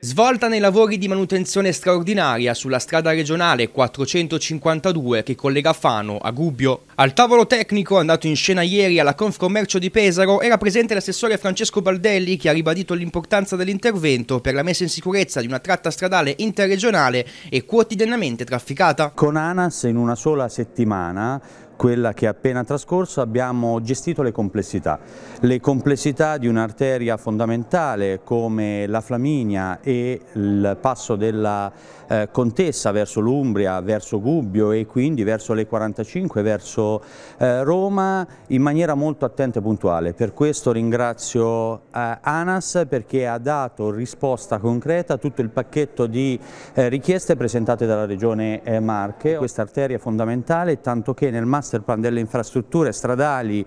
Svolta nei lavori di manutenzione straordinaria sulla strada regionale 452 che collega Fano a Gubbio. Al tavolo tecnico andato in scena ieri alla Confcommercio di Pesaro era presente l'assessore Francesco Baldelli che ha ribadito l'importanza dell'intervento per la messa in sicurezza di una tratta stradale interregionale e quotidianamente trafficata. Con ANAS in una sola settimana quella che è appena trascorsa, abbiamo gestito le complessità. Le complessità di un'arteria fondamentale come la Flaminia e il passo della eh, Contessa verso l'Umbria, verso Gubbio e quindi verso le 45, verso eh, Roma, in maniera molto attenta e puntuale. Per questo ringrazio eh, ANAS perché ha dato risposta concreta a tutto il pacchetto di eh, richieste presentate dalla Regione eh, Marche. Questa arteria è fondamentale, tanto che nel massimo master plan delle infrastrutture stradali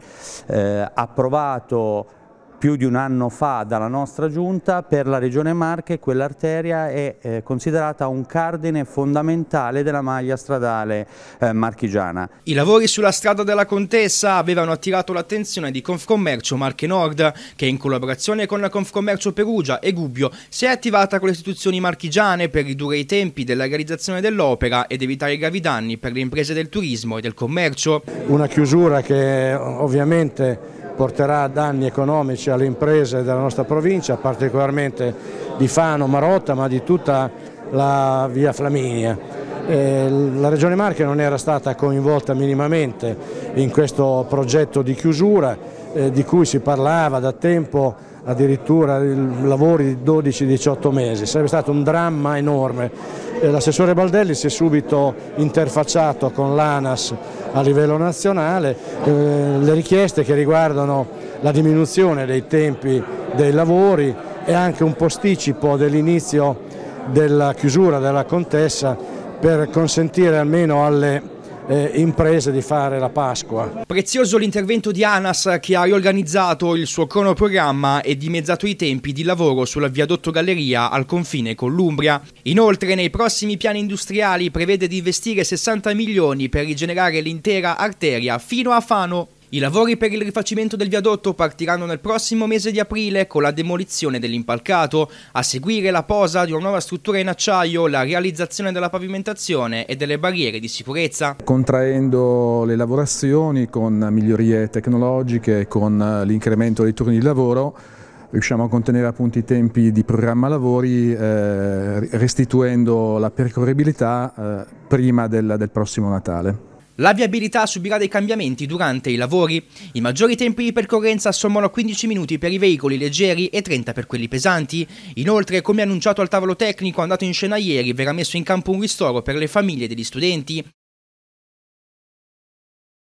eh, approvato più di un anno fa dalla nostra giunta, per la Regione Marche quell'arteria è eh, considerata un cardine fondamentale della maglia stradale eh, marchigiana. I lavori sulla strada della Contessa avevano attirato l'attenzione di Confcommercio Marche Nord, che in collaborazione con la Confcommercio Perugia e Gubbio si è attivata con le istituzioni marchigiane per ridurre i tempi della realizzazione dell'opera ed evitare gravi danni per le imprese del turismo e del commercio. Una chiusura che ovviamente porterà danni economici alle imprese della nostra provincia, particolarmente di Fano, Marotta, ma di tutta la via Flaminia. Eh, la Regione Marche non era stata coinvolta minimamente in questo progetto di chiusura eh, di cui si parlava da tempo addirittura lavori di 12-18 mesi, sarebbe stato un dramma enorme. L'assessore Baldelli si è subito interfacciato con l'ANAS a livello nazionale, eh, le richieste che riguardano la diminuzione dei tempi dei lavori e anche un posticipo dell'inizio della chiusura della contessa per consentire almeno alle eh, imprese di fare la Pasqua. Prezioso l'intervento di ANAS che ha riorganizzato il suo cronoprogramma e dimezzato i tempi di lavoro sulla viadotto Galleria al confine con l'Umbria. Inoltre nei prossimi piani industriali prevede di investire 60 milioni per rigenerare l'intera arteria fino a Fano. I lavori per il rifacimento del viadotto partiranno nel prossimo mese di aprile con la demolizione dell'impalcato, a seguire la posa di una nuova struttura in acciaio, la realizzazione della pavimentazione e delle barriere di sicurezza. Contraendo le lavorazioni con migliorie tecnologiche, e con eh, l'incremento dei turni di lavoro, riusciamo a contenere appunto i tempi di programma lavori eh, restituendo la percorribilità eh, prima del, del prossimo Natale. La viabilità subirà dei cambiamenti durante i lavori. I maggiori tempi di percorrenza sommano 15 minuti per i veicoli leggeri e 30 per quelli pesanti. Inoltre, come annunciato al tavolo tecnico andato in scena ieri, verrà messo in campo un ristoro per le famiglie degli studenti.